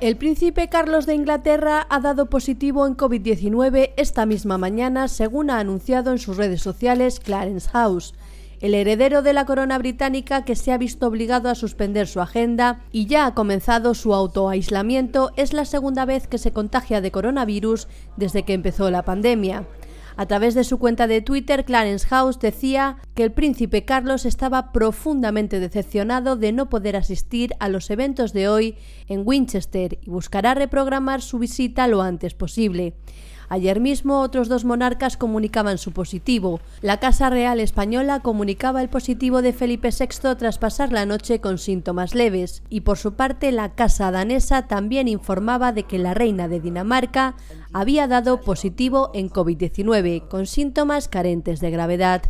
El príncipe Carlos de Inglaterra ha dado positivo en COVID-19 esta misma mañana, según ha anunciado en sus redes sociales Clarence House, el heredero de la corona británica que se ha visto obligado a suspender su agenda y ya ha comenzado su autoaislamiento, es la segunda vez que se contagia de coronavirus desde que empezó la pandemia. A través de su cuenta de Twitter, Clarence House decía que el príncipe Carlos estaba profundamente decepcionado de no poder asistir a los eventos de hoy en Winchester y buscará reprogramar su visita lo antes posible. Ayer mismo otros dos monarcas comunicaban su positivo. La Casa Real Española comunicaba el positivo de Felipe VI tras pasar la noche con síntomas leves. Y por su parte la Casa danesa también informaba de que la reina de Dinamarca había dado positivo en COVID-19 con síntomas carentes de gravedad.